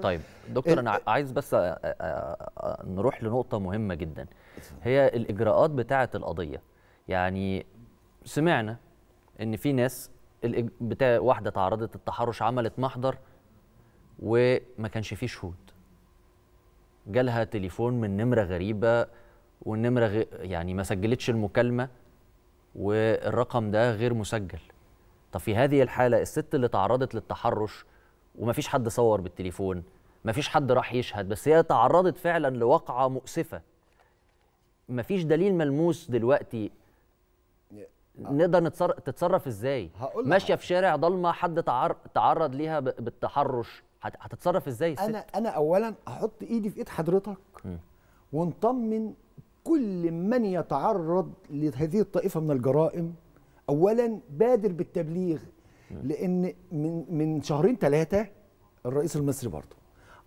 طيب دكتور انا عايز بس نروح لنقطه مهمه جدا هي الاجراءات بتاعه القضيه يعني سمعنا ان في ناس بتاع واحده تعرضت التحرش عملت محضر وما كانش فيه شهود جالها تليفون من نمره غريبه والنمره يعني ما سجلتش المكالمه والرقم ده غير مسجل طب في هذه الحاله الست اللي تعرضت للتحرش ومفيش حد صور بالتليفون مفيش حد راح يشهد بس هي تعرضت فعلا لواقعه مؤسفه مفيش دليل ملموس دلوقتي نقدر نتصرف تتصرف ازاي ماشيه في شارع ضلمه حد تعر... تعرض ليها ب... بالتحرش هت... هتتصرف ازاي الست؟ انا انا اولا احط ايدي في ايد حضرتك م. ونطمن كل من يتعرض لهذه الطائفه من الجرائم اولا بادر بالتبليغ نعم. لان من من شهرين ثلاثه الرئيس المصري برضه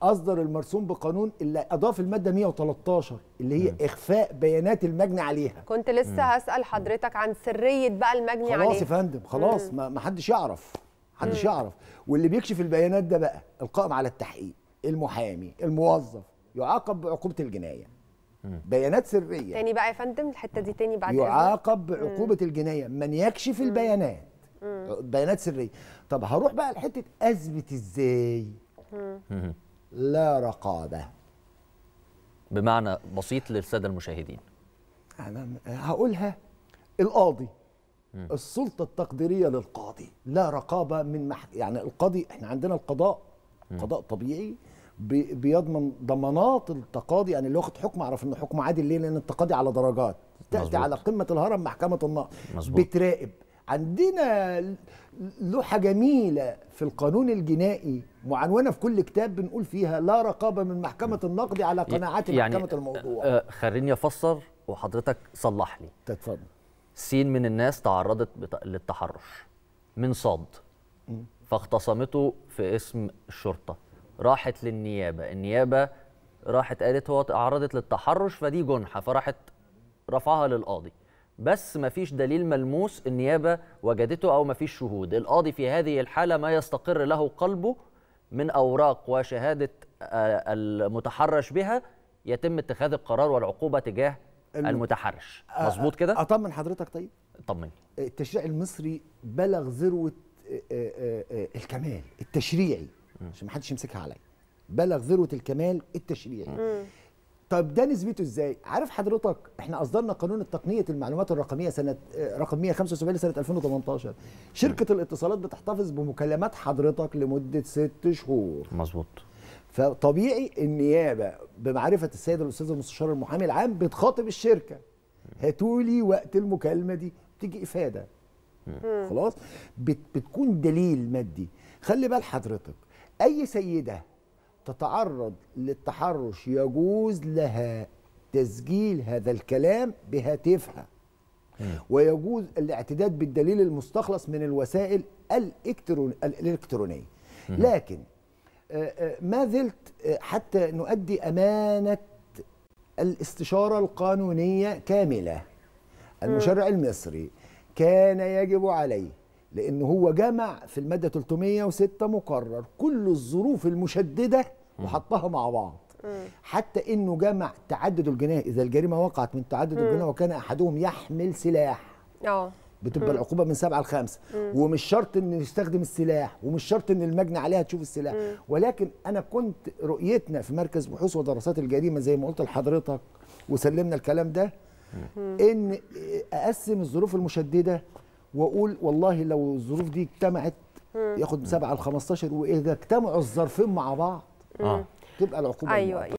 اصدر المرسوم بقانون اللي اضاف الماده 113 اللي هي م. نعم. اخفاء بيانات المجني عليها كنت لسه م. نعم. هسال حضرتك عن سريه بقى المجني خلاص عليها خلاص يا فندم خلاص ما حدش يعرف حدش يعرف واللي بيكشف البيانات ده بقى القائم على التحقيق المحامي الموظف يعاقب بعقوبه الجنايه بيانات سريه تاني بقى يا فندم الحته دي تاني بعد يعاقب بعقوبه الجنايه من يكشف البيانات بيانات سريه طب هروح بقى لحته اثبت ازاي لا رقابه بمعنى بسيط للساده المشاهدين انا هقولها القاضي السلطه التقديريه للقاضي لا رقابه من مح... يعني القاضي احنا عندنا القضاء قضاء طبيعي بي... بيضمن ضمانات التقاضي يعني اللي واخد حكم اعرف انه حكم عادل ليه لان التقاضي على درجات تاتي على قمه الهرم محكمه النقض بتراقب عندنا لوحة جميلة في القانون الجنائي معنونة في كل كتاب بنقول فيها لا رقابة من محكمة النقد على قناعات يعني محكمة الموضوع يعني خليني أفسر وحضرتك صلح لي تتفضل سين من الناس تعرضت للتحرش من صاد فاختصمته في اسم الشرطة راحت للنيابة النيابة راحت قالت هو تعرضت للتحرش فدي جنحة فراحت رفعها للقاضي بس ما فيش دليل ملموس النيابة وجدته أو ما فيش شهود القاضي في هذه الحالة ما يستقر له قلبه من أوراق وشهادة آه، المتحرش بها يتم اتخاذ القرار والعقوبة تجاه المتحرش آه، آه، مظبوط كده أطمن حضرتك طيب طمني التشريع المصري بلغ ذروة الكمال التشريعي عشان ما حدش يمسكها عليا بلغ ذروة الكمال التشريعي طب ده نسبته ازاي؟ عارف حضرتك احنا اصدرنا قانون التقنيه المعلومات الرقميه سنه آه، رقم 175 لسنه 2018 شركه الاتصالات بتحتفظ بمكالمات حضرتك لمده ست شهور مظبوط فطبيعي النيابه بمعرفه السيد الاستاذ المستشار المحامي العام بتخاطب الشركه هاتولي وقت المكالمه دي بتيجي افاده خلاص بت بتكون دليل مادي خلي بال حضرتك اي سيده تتعرض للتحرش يجوز لها تسجيل هذا الكلام بهاتفها ويجوز الاعتداد بالدليل المستخلص من الوسائل الإلكترون الإلكترونية لكن آه، آه، ما زلت آه، حتى نؤدي أمانة الاستشارة القانونية كاملة المشرع المصري كان يجب عليه لأن هو جمع في المادة 306 مقرر كل الظروف المشددة وحطها مع بعض حتى انه جمع تعدد الجناه اذا الجريمه وقعت من تعدد الجناه وكان احدهم يحمل سلاح اه بتبقى العقوبه من سبعه لخمسه ومش شرط انه يستخدم السلاح ومش شرط ان المجني عليها تشوف السلاح مم. ولكن انا كنت رؤيتنا في مركز بحوث ودراسات الجريمه زي ما قلت لحضرتك وسلمنا الكلام ده مم. ان اقسم الظروف المشدده واقول والله لو الظروف دي اجتمعت ياخد 7 ل 15 واذا اجتمعوا الظرفين مع بعض آه. تبقى العقوبه أيوة.